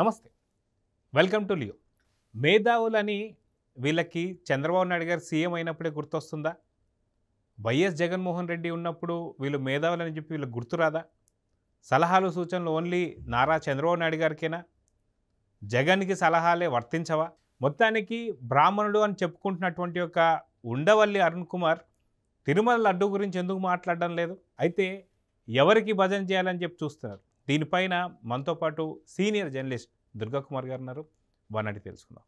నమస్తే welcome to Leo మేధావులని వీళ్ళకి చంద్రబాబు నాయుడు గారు సీఎం అయినప్పుడే గుర్తొస్తుందా వైఎస్ జగన్మోహన్ రెడ్డి ఉన్నప్పుడు వీళ్ళు మేధావులని చెప్పి వీళ్ళకి గుర్తురాదా సలహాలు సూచనలు ఓన్లీ నారా చంద్రబాబు నాయుడు గారికేనా జగన్కి సలహాలే వర్తించవా మొత్తానికి బ్రాహ్మణుడు అని చెప్పుకుంటున్నటువంటి ఒక ఉండవల్లి అరుణ్ కుమార్ తిరుమల లడ్డు గురించి ఎందుకు మాట్లాడడం లేదు అయితే ఎవరికి భజన చేయాలని చెప్పి చూస్తున్నారు దీనిపైన మనతో పాటు సీనియర్ జర్నలిస్ట్ దుర్గాకుమార్ గారు ఉన్నారు వారిని తెలుసుకుందాం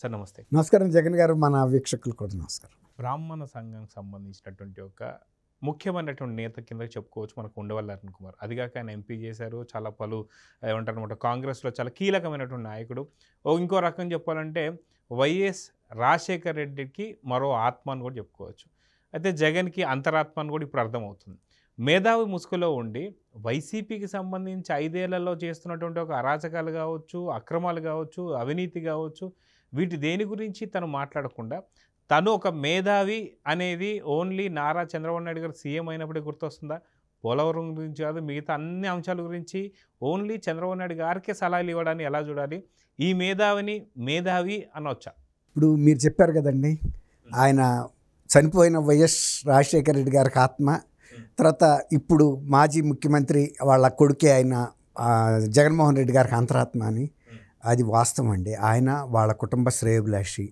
సార్ నమస్తే నమస్కారం జగన్ గారు మన వీక్షకులు కూడా నమస్కారం బ్రాహ్మణ సంఘం సంబంధించినటువంటి ఒక ముఖ్యమైనటువంటి నేత కింద చెప్పుకోవచ్చు మనకు ఉండవల్లి అరుణ్ కుమార్ అదిగాక ఆయన ఎంపీ చేశారు చాలా పలు ఏమంటారు అనమాట కాంగ్రెస్లో చాలా కీలకమైనటువంటి నాయకుడు ఇంకో రకం చెప్పాలంటే వైఎస్ రాజశేఖర్ రెడ్డికి మరో ఆత్మ అని కూడా చెప్పుకోవచ్చు అయితే జగన్కి అంతరాత్మ అని కూడా ఇప్పుడు అర్థమవుతుంది మేధావి ముసుగులో ఉండి వైసీపీకి సంబంధించి ఐదేళ్లలో చేస్తున్నటువంటి ఒక అరాచకాలు కావచ్చు అక్రమాలు కావచ్చు అవినీతి కావచ్చు వీటి దేని గురించి తను మాట్లాడకుండా తను ఒక మేధావి అనేది ఓన్లీ నారా చంద్రబాబు నాయుడు గారు సీఎం అయినప్పుడే గుర్తొస్తుందా పోలవరం గురించి కాదు మిగతా అన్ని అంశాల గురించి ఓన్లీ చంద్రబాబు నాయుడు గారికే సలహాలు ఇవ్వడాన్ని ఎలా చూడాలి ఈ మేధావిని మేధావి అనొచ్చా ఇప్పుడు మీరు చెప్పారు కదండి ఆయన చనిపోయిన వైఎస్ రాజశేఖర రెడ్డి గారికి ఆత్మ తర్వాత ఇప్పుడు మాజీ ముఖ్యమంత్రి వాళ్ళ కొడుకే ఆయన జగన్మోహన్ రెడ్డి గారికి అంతరాత్మ అని అది వాస్తవం అండి ఆయన వాళ్ళ కుటుంబ శ్రేయోభిలాషి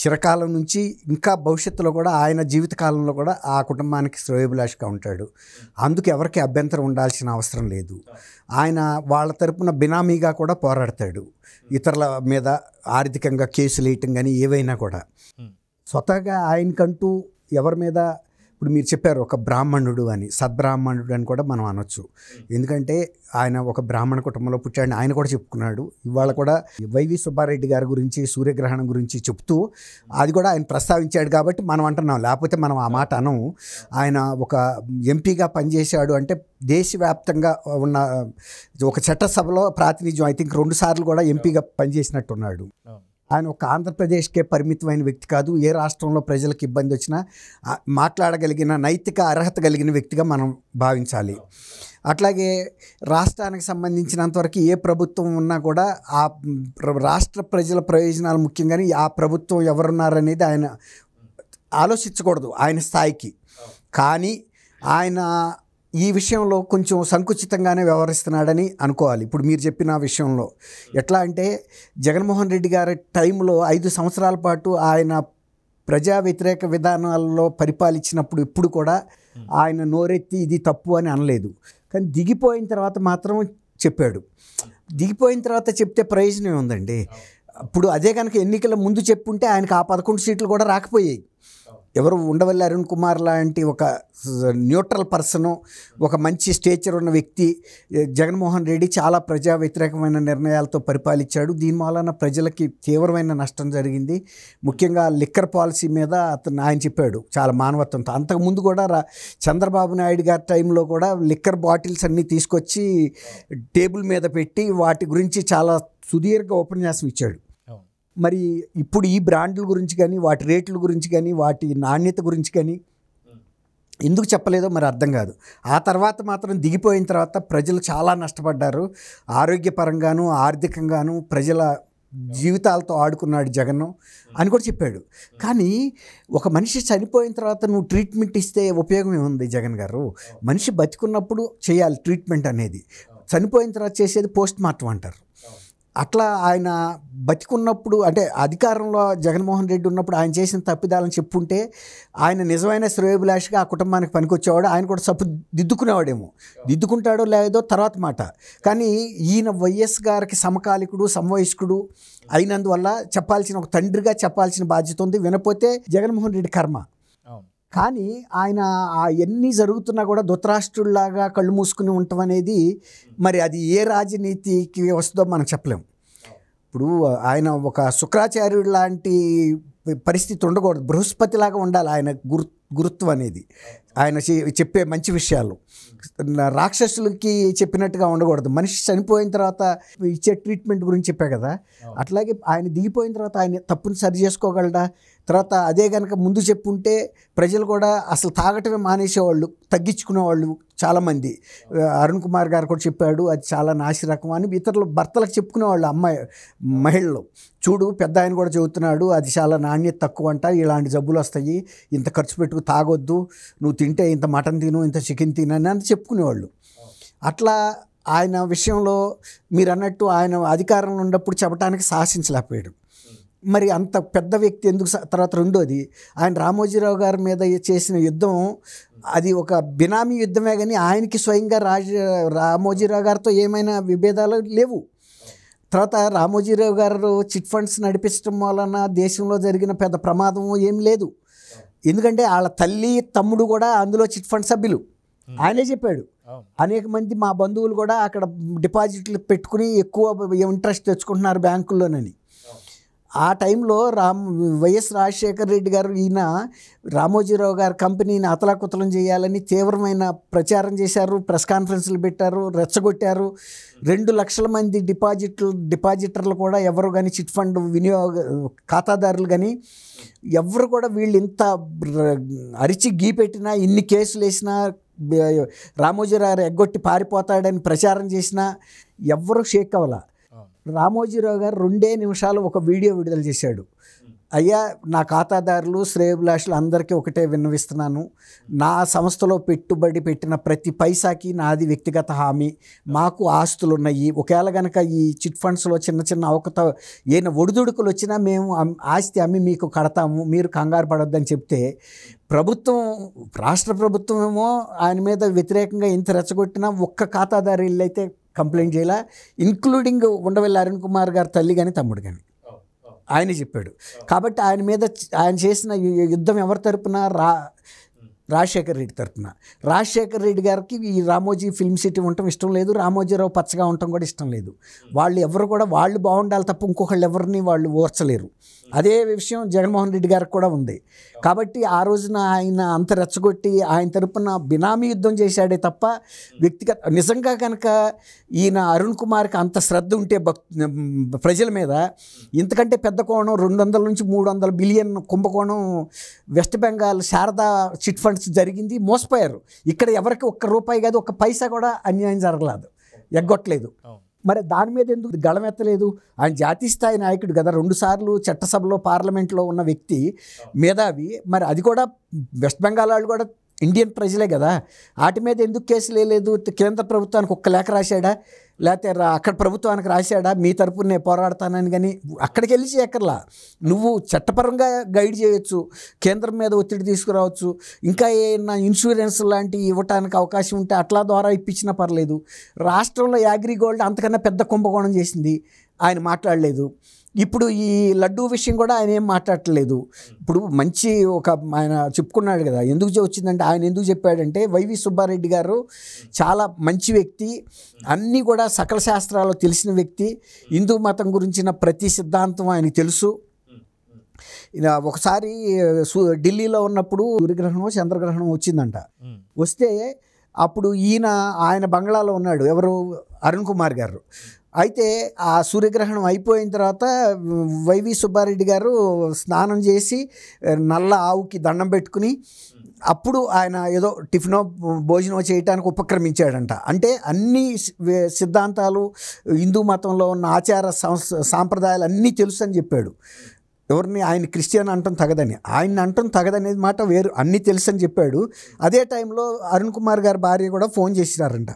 చిరకాలం నుంచి ఇంకా భవిష్యత్తులో కూడా ఆయన జీవితకాలంలో కూడా ఆ కుటుంబానికి శ్రేయోభిలాషిగా ఉంటాడు అందుకు ఎవరికి అభ్యంతరం ఉండాల్సిన అవసరం లేదు ఆయన వాళ్ళ తరపున బినామీగా కూడా పోరాడతాడు ఇతరుల మీద ఆర్థికంగా కేసులు వేయటం కానీ ఏవైనా కూడా స్వతహగా ఆయనకంటూ ఎవరి మీద ఇప్పుడు మీరు చెప్పారు ఒక బ్రాహ్మణుడు అని సద్బ్రాహ్మణుడు అని కూడా మనం అనొచ్చు ఎందుకంటే ఆయన ఒక బ్రాహ్మణ కుటుంబంలో పుట్టాడని ఆయన కూడా చెప్పుకున్నాడు ఇవాళ కూడా వైవి సుబ్బారెడ్డి గారి గురించి సూర్యగ్రహణం గురించి చెప్తూ అది కూడా ఆయన ప్రస్తావించాడు కాబట్టి మనం అంటున్నాం లేకపోతే మనం ఆ మాట అనం ఆయన ఒక ఎంపీగా పనిచేశాడు అంటే దేశవ్యాప్తంగా ఉన్న ఒక చట్టసభలో ప్రాతినిధ్యం ఐ థింక్ రెండు సార్లు కూడా ఎంపీగా పనిచేసినట్టున్నాడు ఆయన ఒక ఆంధ్రప్రదేశ్కే పరిమితమైన వ్యక్తి కాదు ఏ రాష్ట్రంలో ప్రజలకు ఇబ్బంది వచ్చినా మాట్లాడగలిగిన నైతిక అర్హత కలిగిన వ్యక్తిగా మనం భావించాలి అట్లాగే రాష్ట్రానికి సంబంధించినంతవరకు ఏ ప్రభుత్వం ఉన్నా కూడా ఆ రాష్ట్ర ప్రజల ప్రయోజనాలు ముఖ్యంగానే ఆ ప్రభుత్వం ఎవరున్నారనేది ఆయన ఆలోచించకూడదు ఆయన స్థాయికి కానీ ఆయన ఈ విషయంలో కొంచెం సంకుచితంగానే వ్యవహరిస్తున్నాడని అనుకోవాలి ఇప్పుడు మీరు చెప్పిన విషయంలో ఎట్లా అంటే జగన్మోహన్ రెడ్డి గారి టైంలో ఐదు సంవత్సరాల పాటు ఆయన ప్రజా వ్యతిరేక విధానాల్లో పరిపాలించినప్పుడు ఇప్పుడు కూడా ఆయన నోరెత్తి ఇది తప్పు అని అనలేదు కానీ దిగిపోయిన తర్వాత మాత్రం చెప్పాడు దిగిపోయిన తర్వాత చెప్తే ప్రయోజనం ఉందండి ఇప్పుడు అదే కనుక ఎన్నికల ముందు చెప్పుంటే ఆయనకు ఆ పదకొండు సీట్లు కూడా రాకపోయాయి ఎవరు ఉండవల్లి అరుణ్ కుమార్ లాంటి ఒక న్యూట్రల్ పర్సను ఒక మంచి స్టేచర్ ఉన్న వ్యక్తి జగన్మోహన్ రెడ్డి చాలా ప్రజా వ్యతిరేకమైన నిర్ణయాలతో పరిపాలించాడు దీని వలన ప్రజలకి తీవ్రమైన నష్టం జరిగింది ముఖ్యంగా లిక్కర్ పాలసీ మీద అతను ఆయన చెప్పాడు చాలా మానవత్వంతో అంతకుముందు కూడా చంద్రబాబు నాయుడు గారి టైంలో కూడా లిక్కర్ బాటిల్స్ అన్నీ తీసుకొచ్చి టేబుల్ మీద పెట్టి వాటి గురించి చాలా సుదీర్ఘ ఉపన్యాసం ఇచ్చాడు మరి ఇప్పుడు ఈ బ్రాండ్ల గురించి కానీ వాటి రేట్ల గురించి కానీ వాటి నాణ్యత గురించి కానీ ఎందుకు చెప్పలేదో మరి అర్థం కాదు ఆ తర్వాత మాత్రం దిగిపోయిన తర్వాత ప్రజలు చాలా నష్టపడ్డారు ఆరోగ్యపరంగాను ఆర్థికంగాను ప్రజల జీవితాలతో ఆడుకున్నాడు జగన్ అని కూడా చెప్పాడు కానీ ఒక మనిషి చనిపోయిన తర్వాత నువ్వు ట్రీట్మెంట్ ఇస్తే ఉపయోగం ఏముంది జగన్ గారు మనిషి బతికున్నప్పుడు చేయాలి ట్రీట్మెంట్ అనేది చనిపోయిన తర్వాత చేసేది పోస్ట్ మార్టం అంటారు అట్లా ఆయన బతికున్నప్పుడు అంటే అధికారంలో జగన్మోహన్ రెడ్డి ఉన్నప్పుడు ఆయన చేసిన తప్పిదాలను చెప్పుంటే ఆయన నిజమైన శ్రేయోభిలాషగా ఆ కుటుంబానికి పనికొచ్చేవాడు ఆయన కూడా సప్పు దిద్దుకునేవాడేమో దిద్దుకుంటాడో లేదో తర్వాత మాట కానీ ఈయన వైఎస్ గారికి సమకాలికుడు సమవయస్కుడు అయినందువల్ల చెప్పాల్సిన ఒక తండ్రిగా చెప్పాల్సిన బాధ్యత ఉంది వినపోతే జగన్మోహన్ రెడ్డి కర్మ కానీ ఆయన ఎన్ని జరుగుతున్నా కూడా ధృతరాష్ట్రుల్లాగా కళ్ళు మూసుకుని ఉండటం అనేది మరి అది ఏ రాజనీతికి వస్తుందో మనం చెప్పలేము ఇప్పుడు ఆయన ఒక శుక్రాచార్యుడు లాంటి పరిస్థితి ఉండకూడదు బృహస్పతిలాగా ఉండాలి ఆయన గురు గురుత్వం అనేది ఆయన చెప్పే మంచి విషయాలు రాక్షసులకి చెప్పినట్టుగా ఉండకూడదు మనిషి చనిపోయిన తర్వాత ఇచ్చే ట్రీట్మెంట్ గురించి చెప్పా కదా అట్లాగే ఆయన దిగిపోయిన తర్వాత ఆయన తప్పుని సరి చేసుకోగలడా తర్వాత అదే కనుక ముందు చెప్పుంటే ప్రజలు కూడా అసలు తాగటమే మానేసేవాళ్ళు తగ్గించుకునేవాళ్ళు చాలామంది అరుణ్ కుమార్ గారు కూడా చెప్పాడు అది చాలా నాశరకం అని ఇతరులు భర్తలకు చెప్పుకునేవాళ్ళు అమ్మాయి మహిళలు చూడు పెద్ద ఆయన కూడా చెబుతున్నాడు అది చాలా నాణ్యత తక్కువ అంట ఇలాంటి జబ్బులు వస్తాయి ఇంత ఖర్చు పెట్టుకు తాగొద్దు నువ్వు తింటే ఇంత మటన్ తిను ఇంత చికెన్ తినని అని చెప్పుకునేవాళ్ళు అట్లా ఆయన విషయంలో మీరు అన్నట్టు ఆయన అధికారంలో ఉన్నప్పుడు చెప్పడానికి సాహసించలేకపోయాడు మరి అంత పెద్ద వ్యక్తి ఎందుకు తర్వాత రెండోది ఆయన రామోజీరావు గారి మీద చేసిన యుద్ధం అది ఒక బినామీ యుద్ధమే కానీ ఆయనకి స్వయంగా రాజ రామోజీరావు గారితో ఏమైనా విభేదాలు లేవు తర్వాత రామోజీరావు గారు చిట్ ఫండ్స్ నడిపించడం వలన దేశంలో జరిగిన పెద్ద ప్రమాదం ఏం లేదు ఎందుకంటే వాళ్ళ తల్లి తమ్ముడు కూడా అందులో చిట్ ఫండ్ సభ్యులు ఆయనే చెప్పాడు అనేక మంది మా బంధువులు కూడా అక్కడ డిపాజిట్లు పెట్టుకుని ఎక్కువ ఇంట్రెస్ట్ తెచ్చుకుంటున్నారు బ్యాంకుల్లోనని ఆ టైంలో రామ్ వైఎస్ రాజశేఖర రెడ్డి గారు ఈయన రామోజీరావు గారి కంపెనీని అతలాకుతలం చేయాలని తీవ్రమైన ప్రచారం చేశారు ప్రెస్ కాన్ఫరెన్స్లు పెట్టారు రెచ్చగొట్టారు రెండు లక్షల మంది డిపాజిట్లు డిపాజిటర్లు కూడా ఎవరు కానీ చిట్ ఫండ్ వినియోగ ఖాతాదారులు కానీ ఎవరు కూడా వీళ్ళు ఇంత అరిచి గీ పెట్టినా ఇన్ని కేసులు వేసినా రామోజీరావు ఎగ్గొట్టి పారిపోతాడని ప్రచారం చేసినా ఎవరు షేక్ అవ్వాల రామోజీరావు గారు రెండే నిమిషాలు ఒక వీడియో విడుదల చేశాడు అయ్యా నా ఖాతాదారులు శ్రేయభిలాషులు అందరికీ ఒకటే విన్నవిస్తున్నాను నా సంస్థలో పెట్టుబడి పెట్టిన ప్రతి పైసాకి నాది వ్యక్తిగత హామీ మాకు ఆస్తులు ఉన్నాయి ఒకవేళ కనుక ఈ చిట్ ఫండ్స్లో చిన్న చిన్న అవకత ఏదైనా ఒడిదుడుకులు వచ్చినా మేము ఆస్తి అమ్మి మీకు కడతాము మీరు కంగారు పడొద్దని చెప్తే ప్రభుత్వం రాష్ట్ర ప్రభుత్వమేమో ఆయన మీద వ్యతిరేకంగా ఎంత రెచ్చగొట్టినా ఒక్క ఇల్లు అయితే కంప్లైంట్ చేయాల ఇంక్లూడింగ్ ఉండవల్లి అరుణ్ కుమార్ గారు తల్లి కానీ తమ్ముడు కానీ ఆయన చెప్పాడు కాబట్టి ఆయన మీద ఆయన చేసిన యుద్ధం ఎవరి తరపున రా రాజశేఖర్ రెడ్డి తరఫున రాజశేఖర్ రెడ్డి గారికి ఈ రామోజీ ఫిల్మ్ సిటీ ఉండటం ఇష్టం లేదు రామోజీరావు పచ్చగా ఉండటం కూడా ఇష్టం లేదు వాళ్ళు ఎవరు కూడా వాళ్ళు బాగుండాలి తప్ప ఇంకొకళ్ళు ఎవరిని వాళ్ళు ఓర్చలేరు అదే విషయం జగన్మోహన్ రెడ్డి గారికి కూడా ఉంది కాబట్టి ఆ రోజున ఆయన అంత రెచ్చగొట్టి ఆయన తరపున బినామీ యుద్ధం చేశాడే తప్ప వ్యక్తిగత నిజంగా కనుక ఈయన అరుణ్ కుమార్కి అంత శ్రద్ధ ఉంటే భక్ ప్రజల మీద ఇంతకంటే పెద్ద కోణం రెండు వందల నుంచి మూడు వందల బిలియన్ కుంభకోణం West Bengal Saradha chit fund expense జరిగింది మోసపోయారు ఇక్కడ ఎవరికి ఒక్క రూపాయి కాదు ఒక్క పైసా కూడా అన్యాయం జరగలేదు ఎగ్గొట్టలేదు మరి దాని మీద ఎందుకు గళమెత్తలేదు ఆయన జాతీయ స్థాయి నాయకుడు కదా రెండుసార్లు చట్టసభలో పార్లమెంట్లో ఉన్న వ్యక్తి మేధావి మరి అది కూడా వెస్ట్ బెంగాల్ వాళ్ళు కూడా ఇండియన్ ప్రజలే కదా వాటి మీద ఎందుకు కేసులు లేదు కేంద్ర ప్రభుత్వానికి ఒక్క లేఖ రాశాడా లేకపోతే అక్కడ ప్రభుత్వానికి రాశాడా మీ తరపున నేను పోరాడతానని కానీ అక్కడికి వెళ్ళి చేయక్కర్లా నువ్వు చట్టపరంగా గైడ్ చేయొచ్చు కేంద్రం మీద ఒత్తిడి తీసుకురావచ్చు ఇంకా ఏమైనా ఇన్సూరెన్స్ లాంటివి ఇవ్వటానికి అవకాశం ఉంటే అట్లా ద్వారా ఇప్పించినా పర్లేదు రాష్ట్రంలో యాగ్రీ గోల్డ్ అంతకన్నా పెద్ద కుంభకోణం చేసింది ఆయన మాట్లాడలేదు ఇప్పుడు ఈ లడ్డు విషయం కూడా ఆయన ఏం మాట్లాడట్లేదు ఇప్పుడు మంచి ఒక ఆయన చెప్పుకున్నాడు కదా ఎందుకు వచ్చిందంటే ఆయన ఎందుకు చెప్పాడంటే వైవి సుబ్బారెడ్డి గారు చాలా మంచి వ్యక్తి అన్నీ కూడా సకల శాస్త్రాలు తెలిసిన వ్యక్తి హిందూ మతం గురించిన ప్రతి సిద్ధాంతం ఆయనకు తెలుసు ఒకసారి ఢిల్లీలో ఉన్నప్పుడు సూర్యగ్రహణం చంద్రగ్రహణం వచ్చిందంట వస్తే అప్పుడు ఈయన ఆయన బంగ్లాలో ఉన్నాడు ఎవరు అరుణ్ కుమార్ గారు అయితే ఆ సూర్యగ్రహణం అయిపోయిన తర్వాత వైవి సుబ్బారెడ్డి గారు స్నానం చేసి నల్ల ఆవుకి దండం పెట్టుకుని అప్పుడు ఆయన ఏదో టిఫినో భోజనం చేయటానికి ఉపక్రమించాడంట అంటే అన్ని సిద్ధాంతాలు హిందూ మతంలో ఉన్న ఆచార సాంప్రదాయాలు అన్నీ తెలుసు అని చెప్పాడు ఎవరిని ఆయన క్రిస్టియన్ అంటాం తగదని ఆయన అంటాం తగదనేది మాట వేరు అన్నీ తెలుసు అని చెప్పాడు అదే టైంలో అరుణ్ కుమార్ గారి భార్య కూడా ఫోన్ చేసినారంట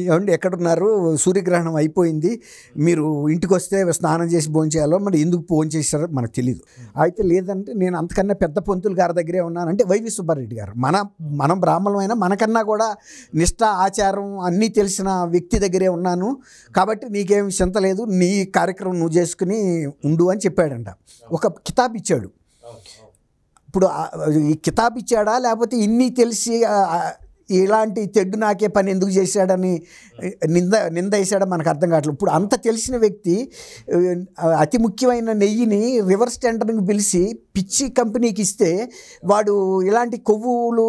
ఏమండి ఎక్కడున్నారు సూర్యగ్రహణం అయిపోయింది మీరు ఇంటికి వస్తే స్నానం చేసి భోంచేయాలో మరి ఎందుకు ఫోన్ చేశారో మనకు తెలియదు అయితే లేదంటే నేను అంతకన్నా పెద్ద పంతులు గారి దగ్గరే ఉన్నానంటే వైవి సుబ్బారెడ్డి గారు మన మనం బ్రాహ్మణమైనా మనకన్నా కూడా నిష్ట ఆచారం అన్నీ తెలిసిన వ్యక్తి దగ్గరే ఉన్నాను కాబట్టి నీకేం చింత లేదు నీ కార్యక్రమం నువ్వు చేసుకుని ఉండు అని చెప్పాడంట ఒక కితాబ్ ఇచ్చాడు ఇప్పుడు ఈ కితాబ్ ఇచ్చాడా లేకపోతే ఇన్ని తెలిసి ఇలాంటి తెడ్డు నాకే పని ఎందుకు చేశాడని నింద నింద వేసాడో మనకు అర్థం కావట్లేదు ఇప్పుడు అంత తెలిసిన వ్యక్తి అతి ముఖ్యమైన నెయ్యిని రివర్స్ టెండరింగ్ పిలిచి పిచ్చి కంపెనీకి ఇస్తే వాడు ఇలాంటి కొవ్వులు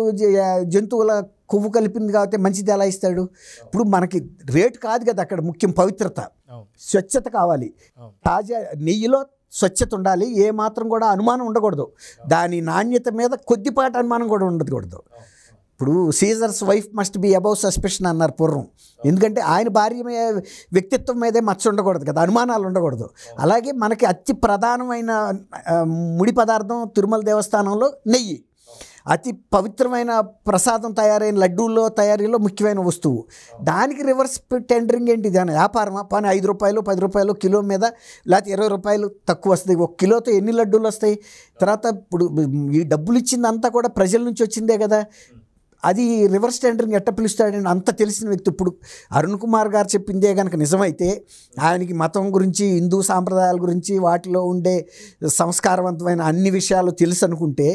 జంతువుల కొవ్వు కలిపింది కాబట్టి మంచిది ఎలా ఇస్తాడు ఇప్పుడు మనకి రేటు కాదు కదా అక్కడ ముఖ్యం పవిత్రత స్వచ్ఛత కావాలి తాజా నెయ్యిలో స్వచ్ఛత ఉండాలి ఏ మాత్రం కూడా అనుమానం ఉండకూడదు దాని నాణ్యత మీద కొద్దిపాటి అనుమానం కూడా ఉండకూడదు ఇప్పుడు Caesar's wife must be above suspicion అన్నారు పూర్వం ఎందుకంటే ఆయన భార్య వ్యక్తిత్వం మీదే మచ్చ ఉండకూడదు కదా అనుమానాలు ఉండకూడదు అలాగే మనకి అతి ప్రధానమైన ముడి పదార్థం తిరుమల దేవస్థానంలో నెయ్యి అతి పవిత్రమైన ప్రసాదం తయారైన లడ్డూల్లో తయారీలో ముఖ్యమైన వస్తువు దానికి రివర్స్ టెండరింగ్ ఏంటి దాని వ్యాపారమా పని ఐదు రూపాయలు పది రూపాయలు కిలో మీద లేకపోతే ఇరవై రూపాయలు తక్కువ వస్తుంది ఒక కిలోతో ఎన్ని లడ్డూలు వస్తాయి తర్వాత ఇప్పుడు ఈ డబ్బులు ఇచ్చిందంతా కూడా ప్రజల నుంచి వచ్చిందే కదా అది రివర్స్ టెండరింగ్ ఎట్ట పిలుస్తాడని అంత తెలిసిన వ్యక్తి ఇప్పుడు అరుణ్ కుమార్ గారు చెప్పిందే కనుక నిజమైతే ఆయనకి మతం గురించి హిందూ సాంప్రదాయాల గురించి వాటిలో ఉండే సంస్కారవంతమైన అన్ని విషయాలు తెలుసు అనుకుంటే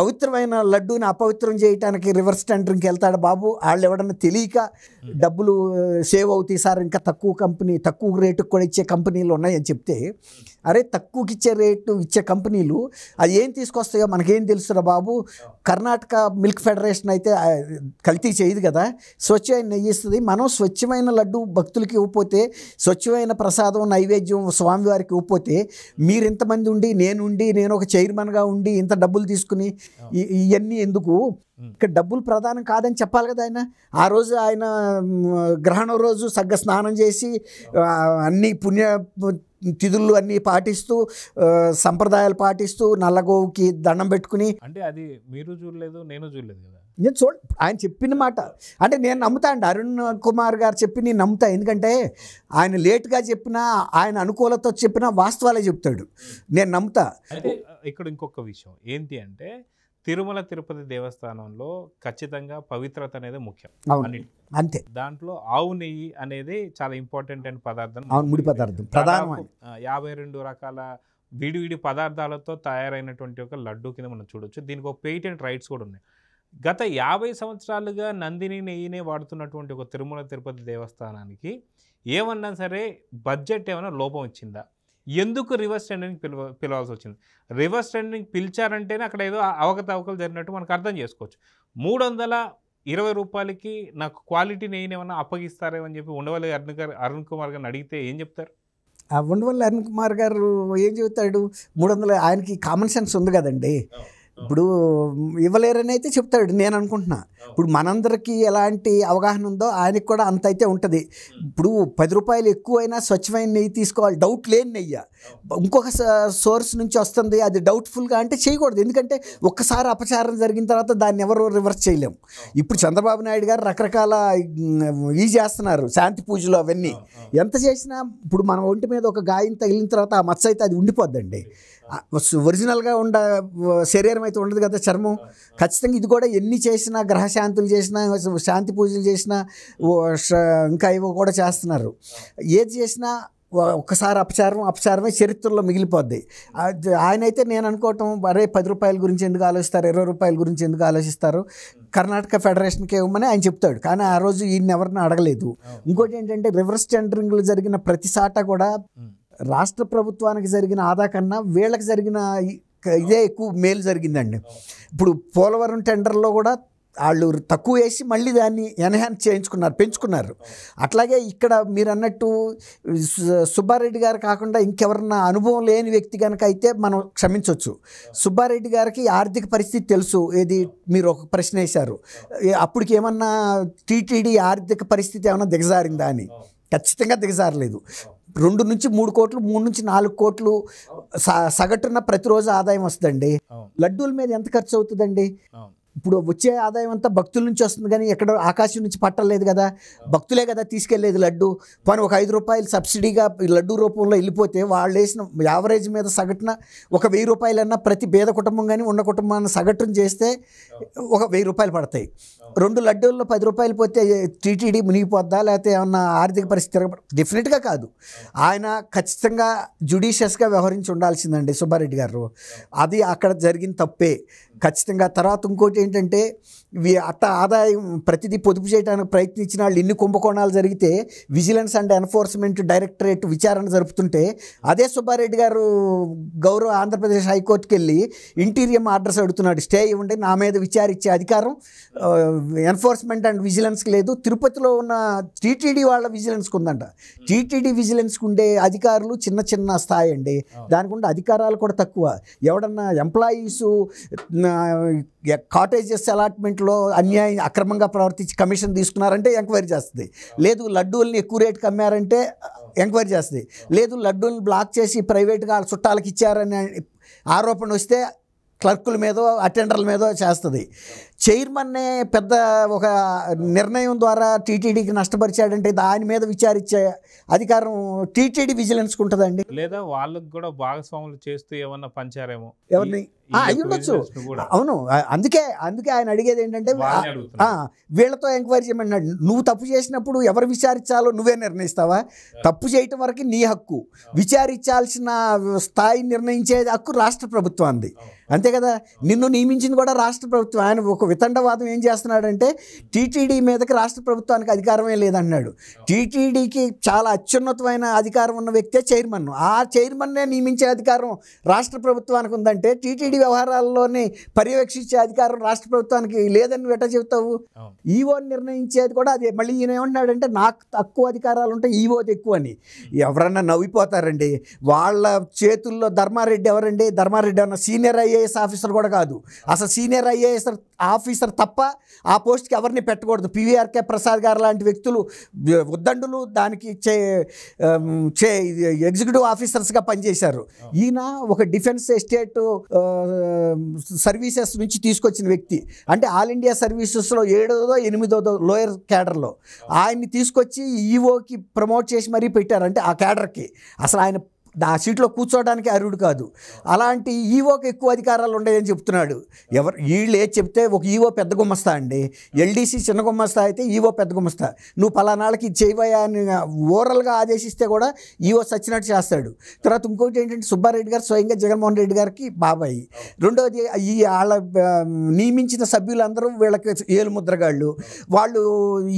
పవిత్రమైన లడ్డూని అపవిత్రం చేయడానికి రివర్స్ టెండరింగ్కి వెళ్తాడు బాబు వాళ్ళు ఎవడన్నా తెలియక డబ్బులు సేవ్ అవుతాయి సార్ ఇంకా తక్కువ కంపెనీ తక్కువ రేటుకు కూడా ఇచ్చే కంపెనీలు ఉన్నాయని చెప్తే అరే తక్కువకి ఇచ్చే రేటు ఇచ్చే కంపెనీలు అది ఏం తీసుకొస్తాయో మనకేం తెలుసురా బాబు కర్ణాటక మిల్క్ ఫెడరేషన్ అయితే కల్తీ చేయదు కదా స్వచ్ఛమైన నెయ్యిస్తుంది మనం స్వచ్ఛమైన లడ్డు భక్తులకి ఇవ్వకపోతే స్వచ్ఛమైన ప్రసాదం నైవేద్యం స్వామివారికి ఇవ్వకపోతే మీరు ఇంతమంది ఉండి నేనుండి నేను ఒక చైర్మన్గా ఉండి ఇంత డబ్బులు తీసుకుని ఇవన్నీ ఎందుకు ఇక్కడ డబ్బులు ప్రధానం కాదని చెప్పాలి కదా ఆయన ఆ రోజు ఆయన గ్రహణం రోజు సగ్గ స్నానం చేసి అన్ని పుణ్య తిథులు అన్ని పాటిస్తూ సంప్రదాయాలు పాటిస్తూ నల్లగోవుకి దండం పెట్టుకుని అంటే అది మీరు చూడలేదు నేను చూడలేదు కదా నేను చూడ ఆయన చెప్పిన మాట అంటే నేను నమ్ముతా అండి అరుణ్ కుమార్ గారు చెప్పి నేను నమ్ముతా ఎందుకంటే ఆయన లేట్గా చెప్పినా ఆయన అనుకూలతో చెప్పినా వాస్తవాలే చెప్తాడు నేను నమ్ముతా ఇక్కడ ఇంకొక విషయం ఏంటి అంటే తిరుమల తిరుపతి దేవస్థానంలో ఖచ్చితంగా పవిత్రత అనేది ముఖ్యం అంతే దాంట్లో ఆవు నెయ్యి అనేది చాలా ఇంపార్టెంట్ అండ్ పదార్థం ముడి పదార్థం ప్రధానమైన యాభై రెండు రకాల విడివిడి పదార్థాలతో తయారైనటువంటి ఒక లడ్డు కింద మనం చూడొచ్చు దీనికి ఒక పేటెంట్ రైట్స్ కూడా ఉన్నాయి గత యాభై సంవత్సరాలుగా నందిని నెయ్యినే వాడుతున్నటువంటి ఒక తిరుమల తిరుపతి దేవస్థానానికి ఏమన్నా సరే బడ్జెట్ ఏమైనా లోపం వచ్చిందా ఎందుకు రివర్స్ టెండరింగ్ పిలవ పిలవాల్సి వచ్చింది రివర్స్ టెండరింగ్ పిలిచారంటేనే అక్కడ ఏదో అవకతవకలు జరిగినట్టు మనకు అర్థం చేసుకోవచ్చు మూడు వందల ఇరవై రూపాయలకి నాకు క్వాలిటీ నెయ్యిని ఏమైనా అప్పగిస్తారేమని చెప్పి ఉండవల్లి అరుణ్ గారు అరుణ్ కుమార్ గారిని అడిగితే ఏం చెప్తారు ఉండవల్లి అరుణ్ కుమార్ గారు ఏం చెబుతాడు మూడు వందల ఆయనకి కామన్ సెన్స్ ఉంది కదండి ఇప్పుడు ఇవ్వలేరని అయితే చెప్తాడు నేను అనుకుంటున్నా ఇప్పుడు మనందరికీ ఎలాంటి అవగాహన ఉందో ఆయనకి కూడా అంత అయితే ఉంటుంది ఇప్పుడు పది రూపాయలు ఎక్కువైనా స్వచ్ఛమైన నెయ్యి తీసుకోవాలి డౌట్ లేని నెయ్యి ఇంకొక సోర్స్ నుంచి వస్తుంది అది డౌట్ఫుల్గా అంటే చేయకూడదు ఎందుకంటే ఒక్కసారి అపచారం జరిగిన తర్వాత దాన్ని ఎవరు రివర్స్ చేయలేము ఇప్పుడు చంద్రబాబు నాయుడు గారు రకరకాల ఈ చేస్తున్నారు శాంతి పూజలు అవన్నీ ఎంత చేసినా ఇప్పుడు మన ఒంటి మీద ఒక గాయం తగిలిన తర్వాత ఆ మచ్చ అయితే అది ఉండిపోద్దండి ఒరిజినల్గా ఉండ శరీరం అయితే ఉండదు కదా చర్మం ఖచ్చితంగా ఇది కూడా ఎన్ని చేసినా గ్రహశాంతులు చేసినా శాంతి పూజలు చేసినా ఇంకా ఇవో కూడా చేస్తున్నారు ఏది చేసినా ఒక్కసారి అపచారం అపచారమే చరిత్రలో మిగిలిపోద్ది ఆయన అయితే నేను అనుకోవటం అరే పది రూపాయల గురించి ఎందుకు ఆలోచిస్తారు ఇరవై రూపాయల గురించి ఎందుకు ఆలోచిస్తారు కర్ణాటక ఫెడరేషన్కి ఇవ్వమని ఆయన చెప్తాడు కానీ ఆ రోజు ఈయన ఎవరిని అడగలేదు ఇంకోటి ఏంటంటే రివర్స్ టెండరింగ్లో జరిగిన ప్రతి సాట కూడా రాష్ట్ర ప్రభుత్వానికి జరిగిన ఆదా కన్నా వీళ్ళకి జరిగిన ఇదే ఎక్కువ మేలు జరిగిందండి ఇప్పుడు పోలవరం టెండర్లో కూడా వాళ్ళు తక్కువ వేసి మళ్ళీ దాన్ని ఎన్హాన్స్ చేయించుకున్నారు పెంచుకున్నారు అట్లాగే ఇక్కడ మీరు అన్నట్టు సుబ్బారెడ్డి గారు కాకుండా ఇంకెవరన్నా అనుభవం లేని వ్యక్తి కనుక అయితే మనం క్షమించవచ్చు సుబ్బారెడ్డి గారికి ఆర్థిక పరిస్థితి తెలుసు ఏది మీరు ఒక ప్రశ్న వేశారు అప్పటికి ఏమన్నా టీటీడీ ఆర్థిక పరిస్థితి ఏమన్నా దిగజారిందా అని ఖచ్చితంగా దిగజారలేదు రెండు నుంచి మూడు కోట్లు మూడు నుంచి నాలుగు కోట్లు సగటున ప్రతిరోజు ఆదాయం వస్తుందండి లడ్డూల మీద ఎంత ఖర్చు అవుతుందండి ఇప్పుడు వచ్చే ఆదాయం అంతా భక్తుల నుంచి వస్తుంది కానీ ఎక్కడ ఆకాశం నుంచి పట్టలేదు కదా భక్తులే కదా తీసుకెళ్లేదు లడ్డు పని ఒక ఐదు రూపాయలు సబ్సిడీగా లడ్డు రూపంలో వెళ్ళిపోతే వాళ్ళు వేసిన యావరేజ్ మీద సగటున ఒక వెయ్యి రూపాయలన్నా ప్రతి పేద కుటుంబం కానీ ఉన్న కుటుంబాన్ని సగటున చేస్తే ఒక వెయ్యి రూపాయలు పడతాయి రెండు లడ్డూల్లో పది రూపాయలు పోతే టీటీడీ మునిగిపోద్దా లేకపోతే ఏమన్నా ఆర్థిక పరిస్థితి డెఫినెట్గా కాదు ఆయన ఖచ్చితంగా జుడీషియస్గా వ్యవహరించి ఉండాల్సిందండి సుబ్బారెడ్డి గారు అది అక్కడ జరిగిన తప్పే ఖచ్చితంగా తర్వాత ఇంకోటి ఏంటంటే అత్త ఆదాయం ప్రతిదీ పొదుపు చేయడానికి ప్రయత్నించిన వాళ్ళు ఎన్ని కుంభకోణాలు జరిగితే విజిలెన్స్ అండ్ ఎన్ఫోర్స్మెంట్ డైరెక్టరేట్ విచారణ జరుపుతుంటే అదే సుబ్బారెడ్డి గారు గౌరవ ఆంధ్రప్రదేశ్ హైకోర్టుకి వెళ్ళి ఇంటీరియం ఆర్డర్స్ అడుగుతున్నాడు స్టే ఇవ్వండి నా మీద విచారించే అధికారం ఎన్ఫోర్స్మెంట్ అండ్ విజిలెన్స్కి లేదు తిరుపతిలో ఉన్న టీటీడీ వాళ్ళ విజిలెన్స్కి ఉందంట టీటీడీ విజిలెన్స్కి ఉండే అధికారులు చిన్న చిన్న స్థాయి అండి దానికి ఉండే అధికారాలు కూడా తక్కువ ఎవడన్నా ఎంప్లాయీసు కాటేజెస్ అలాట్మెంట్లో అన్యాయం అక్రమంగా ప్రవర్తించి కమిషన్ తీసుకున్నారంటే ఎంక్వైరీ చేస్తుంది లేదు లడ్డూల్ని ఎక్కువ రేటుకి అమ్మారంటే ఎంక్వైరీ చేస్తుంది లేదు లడ్డూల్ని బ్లాక్ చేసి ప్రైవేట్గా చుట్టాలకు ఇచ్చారని ఆరోపణ వస్తే క్లర్కుల మీదో అటెండర్ల మీదో చేస్తుంది చైర్మన్నే పెద్ద ఒక నిర్ణయం ద్వారా టీటీడీకి నష్టపరిచాడంటే దాని మీద విచారించే అధికారం టీటీడీ విజిలెన్స్ ఉంటుందండి లేదా వాళ్ళకి కూడా భాగస్వాములు చేస్తూ ఏమన్నా పంచారేమో ఎవరిని అయి ఉండొచ్చు అవును అందుకే అందుకే ఆయన అడిగేది ఏంటంటే వీళ్ళతో ఎంక్వైరీ చేయమన్నాడు నువ్వు తప్పు చేసినప్పుడు ఎవరు విచారించాలో నువ్వే నిర్ణయిస్తావా తప్పు చేయటం వరకు నీ హక్కు విచారించాల్సిన స్థాయి నిర్ణయించే హక్కు రాష్ట్ర ప్రభుత్వానికి అంతే కదా నిన్ను నియమించింది కూడా రాష్ట్ర ప్రభుత్వం ఆయన ఒక వితండవాదం ఏం చేస్తున్నాడంటే టీటీడీ మీదకి రాష్ట్ర ప్రభుత్వానికి అధికారమే లేదన్నాడు టీటీడీకి చాలా అత్యున్నతమైన అధికారం ఉన్న వ్యక్తే చైర్మన్ ఆ చైర్మన్నే నియమించే అధికారం రాష్ట్ర ప్రభుత్వానికి ఉందంటే టీటీడీ వ్యవహారాల్లోని పర్యవేక్షించే అధికారం రాష్ట్ర ప్రభుత్వానికి లేదని వెట చెబుతావు ఈవో నిర్ణయించేది కూడా అదే మళ్ళీ ఈయన ఏమంటున్నాడంటే నాకు తక్కువ అధికారాలు ఉంటాయి ఈవోది ఎక్కువ అని ఎవరన్నా నవ్విపోతారండి వాళ్ళ చేతుల్లో ధర్మారెడ్డి ఎవరండి ధర్మారెడ్డి ఏమన్నా సీనియర్ అయ్యే ఐఏఎస్ ఆఫీసర్ కూడా కాదు అసలు సీనియర్ ఐఏఎస్ ఆఫీసర్ తప్ప ఆ పోస్ట్కి ఎవరిని పెట్టకూడదు పివిఆర్కే ప్రసాద్ గారు లాంటి వ్యక్తులు ఉద్దండులు దానికి చే చే ఎగ్జిక్యూటివ్ ఆఫీసర్స్గా పనిచేశారు ఈయన ఒక డిఫెన్స్ ఎస్టేట్ సర్వీసెస్ నుంచి తీసుకొచ్చిన వ్యక్తి అంటే ఆల్ ఇండియా సర్వీసెస్లో ఏడోదో ఎనిమిదో లోయర్ క్యాడర్లో ఆయన్ని తీసుకొచ్చి ఈఓకి ప్రమోట్ చేసి మరీ పెట్టారు అంటే ఆ క్యాడర్కి అసలు ఆయన ఆ సీట్లో కూర్చోవడానికి అర్హుడు కాదు అలాంటి ఈవోకి ఎక్కువ అధికారాలు ఉండేదని చెప్తున్నాడు ఎవరు వీళ్ళు ఏది చెప్తే ఒక ఈవో పెద్ద గుమ్మస్తా అండి ఎల్డీసీ చిన్న గుమ్మస్తా అయితే ఈవో పెద్ద గుమ్మస్తా నువ్వు పలానాళ్ళకి చేయబోయా అని ఓరల్గా ఆదేశిస్తే కూడా ఈవో సచ్చినట్టు చేస్తాడు తర్వాత ఇంకోటి ఏంటంటే సుబ్బారెడ్డి గారు స్వయంగా జగన్మోహన్ రెడ్డి గారికి బాబాయి రెండోది ఈ వాళ్ళ నియమించిన సభ్యులందరూ వీళ్ళకి ఏలు ముద్రగాళ్ళు వాళ్ళు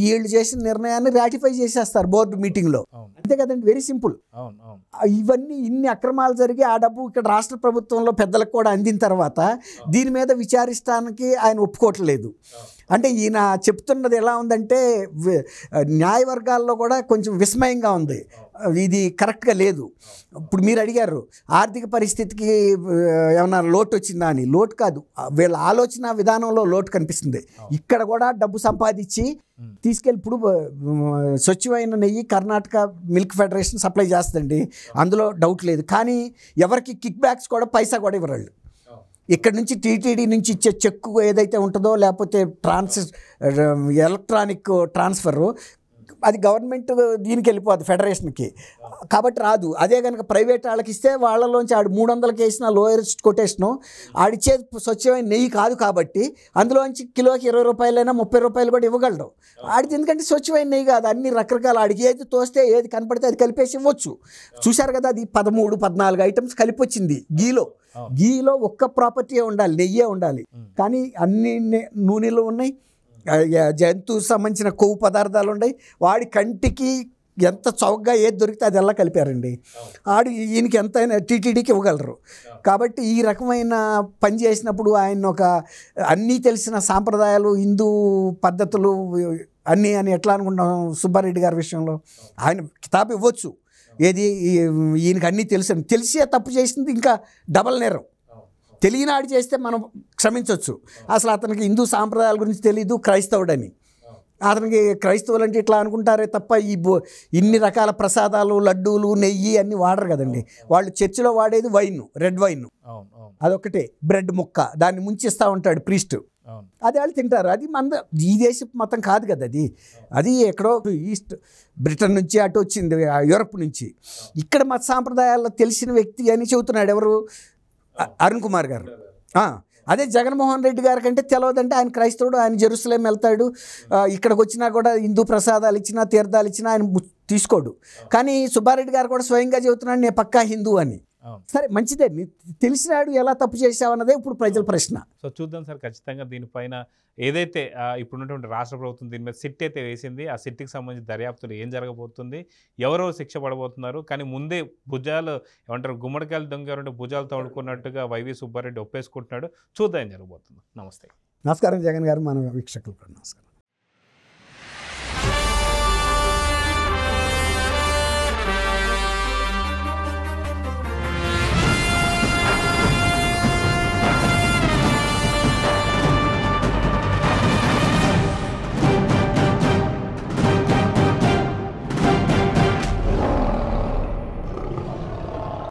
వీళ్ళు చేసిన నిర్ణయాన్ని రాటిఫై చేసేస్తారు బోర్డు మీటింగ్లో అంతే కదండి వెరీ సింపుల్ ఇవన్నీ ఇన్ని అక్రమాలు జరిగి ఆ డబ్బు ఇక్కడ రాష్ట్ర ప్రభుత్వంలో పెద్దలకు కూడా అందిన తర్వాత దీని మీద విచారిస్తానికి ఆయన ఒప్పుకోవట్లేదు అంటే ఈయన చెప్తున్నది ఎలా ఉందంటే న్యాయవర్గాల్లో కూడా కొంచెం విస్మయంగా ఉంది ఇది కరెక్ట్గా లేదు ఇప్పుడు మీరు అడిగారు ఆర్థిక పరిస్థితికి ఏమన్నా లోటు వచ్చిందా అని లోటు కాదు వీళ్ళ ఆలోచన విధానంలో లోటు కనిపిస్తుంది ఇక్కడ కూడా డబ్బు సంపాదించి తీసుకెళ్ళి ఇప్పుడు స్వచ్ఛమైన నెయ్యి కర్ణాటక మిల్క్ ఫెడరేషన్ సప్లై చేస్తుందండి అందులో డౌట్ లేదు కానీ ఎవరికి కిక్ బ్యాక్స్ కూడా పైసా కూడా ఇవ్వరాళ్ళు ఇక్కడ నుంచి టీటీడీ నుంచి ఇచ్చే చెక్కు ఏదైతే ఉంటుందో లేకపోతే ట్రాన్స్ ఎలక్ట్రానిక్ ట్రాన్స్ఫరు అది గవర్నమెంట్ దీనికి వెళ్ళిపోద్ది ఫెడరేషన్కి కాబట్టి రాదు అదే కనుక ప్రైవేట్ వాళ్ళకి ఇస్తే వాళ్ళలోంచి ఆడు మూడు వందలకి వేసిన లోయెస్ట్ కొటేషను ఆడిచ్చేది స్వచ్ఛమైన నెయ్యి కాదు కాబట్టి అందులోంచి కిలోకి ఇరవై రూపాయలైనా ముప్పై రూపాయలు కూడా ఇవ్వగలరు ఆడిది ఎందుకంటే స్వచ్ఛమైన నెయ్యి కాదు అన్ని రకరకాల ఆడికి ఏది తోస్తే ఏది కనపడితే అది కలిపేసి ఇవ్వచ్చు చూశారు కదా అది పదమూడు పద్నాలుగు ఐటమ్స్ కలిపి వచ్చింది గీలో గీలో ఒక్క ప్రాపర్టీ ఉండాలి నెయ్యే ఉండాలి కానీ అన్ని నూనెలు ఉన్నాయి జంతువు సంబంధించిన కొవ్వు పదార్థాలు ఉన్నాయి వాడి కంటికి ఎంత చౌకగా ఏది దొరికితే అది ఎలా కలిపారండి ఆడు ఈయనకి ఎంతైనా టీటీడీకి ఇవ్వగలరు కాబట్టి ఈ రకమైన పని చేసినప్పుడు ఆయన ఒక అన్నీ తెలిసిన సాంప్రదాయాలు హిందూ పద్ధతులు అన్నీ అని ఎట్లా అనుకున్నాం సుబ్బారెడ్డి గారి విషయంలో ఆయన కితాబు ఇవ్వచ్చు ఏది ఈయనకి అన్నీ తెలుసు తెలిసే తప్పు చేసింది ఇంకా డబల్ నేరం తెలియనాడు చేస్తే మనం క్షమించవచ్చు అసలు అతనికి హిందూ సాంప్రదాయాల గురించి తెలియదు క్రైస్తవుడని అతనికి క్రైస్తవులు అంటే ఇట్లా అనుకుంటారే తప్ప ఈ బో ఇన్ని రకాల ప్రసాదాలు లడ్డూలు నెయ్యి అన్ని వాడరు కదండి వాళ్ళు చర్చిలో వాడేది వైన్ రెడ్ వైన్ అదొకటే బ్రెడ్ ముక్క దాన్ని ముంచిస్తూ ఉంటాడు ప్రీస్ట్ అది వాళ్ళు తింటారు అది మన ఈ దేశ మతం కాదు కదా అది అది ఎక్కడో ఈస్ట్ బ్రిటన్ నుంచి అటు వచ్చింది యూరప్ నుంచి ఇక్కడ మత సాంప్రదాయాల్లో తెలిసిన వ్యక్తి అని చెబుతున్నాడు ఎవరు అరుణ్ కుమార్ గారు అదే జగన్మోహన్ రెడ్డి గారి కంటే తెలవదంటే ఆయన క్రైస్తవుడు ఆయన జెరూసలేం వెళ్తాడు ఇక్కడికి వచ్చినా కూడా హిందూ ప్రసాదాలు ఇచ్చినా తీర్థాలు ఇచ్చినా ఆయన తీసుకోడు కానీ సుబ్బారెడ్డి గారు కూడా స్వయంగా చెబుతున్నాడు నేను పక్కా హిందూ అని సరే మంచిదే మీకు తెలిసినాడు ఎలా తప్పు అన్నదే ఇప్పుడు ప్రజల ప్రశ్న సో చూద్దాం సార్ ఖచ్చితంగా దీనిపైన ఏదైతే ఇప్పుడున్నటువంటి రాష్ట్ర ప్రభుత్వం దీని మీద సిట్ అయితే వేసింది ఆ సిట్కి సంబంధించి దర్యాప్తులు ఏం జరగబోతుంది ఎవరో శిక్ష పడబోతున్నారు కానీ ముందే భుజాలు ఏమంటారు గుమ్మడికాయలు దొంగ భుజాలు తోడుకున్నట్టుగా వైవి సుబ్బారెడ్డి ఒప్పేసుకుంటున్నాడు చూద్దాం జరగబోతుంది నమస్తే నమస్కారం జగన్ గారు మన వీక్షకులకు నమస్కారం